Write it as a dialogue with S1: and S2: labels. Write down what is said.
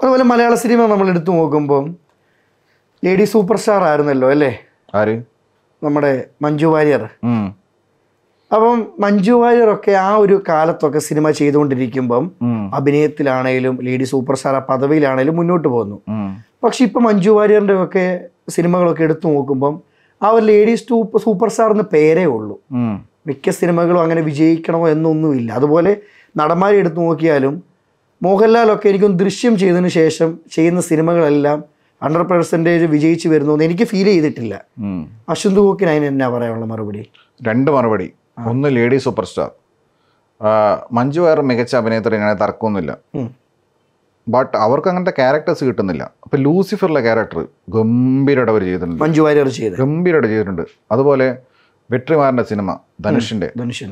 S1: അതുപോലെ മലയാള സിനിമ നമ്മൾ എടുത്തു നോക്കുമ്പോൾ ലേഡി സൂപ്പർ സ്റ്റാർ ആയിരുന്നല്ലോ അല്ലേ ആര് നമ്മുടെ മഞ്ജു വാര്യർ അപ്പം മഞ്ജു വാര്യർ ഒക്കെ ആ ഒരു കാലത്തൊക്കെ സിനിമ ചെയ്തുകൊണ്ടിരിക്കുമ്പം അഭിനയത്തിലാണേലും ലേഡി സൂപ്പർ സ്റ്റാർ ആ പദവിയിലാണേലും മുന്നോട്ട് പോകുന്നു പക്ഷെ ഇപ്പം മഞ്ജു വാര്യറിൻ്റെ ഒക്കെ സിനിമകളൊക്കെ എടുത്തു നോക്കുമ്പം ആ ഒരു ലേഡി സൂപ്പർ സൂപ്പർ സ്റ്റാർ എന്ന പേരേ ഉള്ളൂ മിക്ക സിനിമകളും അങ്ങനെ വിജയിക്കണമോ എന്നൊന്നുമില്ല അതുപോലെ നടന്മാരെ എടുത്തു നോക്കിയാലും മോഹൻലാലൊക്കെ എനിക്കൊന്ന് ദൃശ്യം ചെയ്തതിന് ശേഷം ചെയ്യുന്ന സിനിമകളെല്ലാം ഹൺഡ്രഡ് പെർസെൻറ്റേജ് വിജയിച്ച് വരുന്നു എന്ന് എനിക്ക് ഫീൽ ചെയ്തിട്ടില്ല അശ്വന്ത് ഗോക്കിന് അതിന് എന്നാ പറയാനുള്ള മറുപടി രണ്ട് മറുപടി ഒന്ന് lady super
S2: star Manju Warrier മികച്ച ഇങ്ങനെ തർക്കമൊന്നുമില്ല ബട്ട് അവർക്ക് അങ്ങനത്തെ ക്യാരക്ടേഴ്സ് കിട്ടുന്നില്ല അപ്പോൾ ലൂസിഫറിലെ ക്യാരക്ടർ ഗംഭീരമായിട്ട് അവർ ചെയ്തിട്ടുണ്ട് മഞ്ജു വാര്യർ ചെയ്ത് ഗംഭീരമായിട്ട് ചെയ്തിട്ടുണ്ട് അതുപോലെ വെട്രിമാറിൻ്റെ സിനിമ ധനുഷിൻ്റെ ധനുഷിന്റെ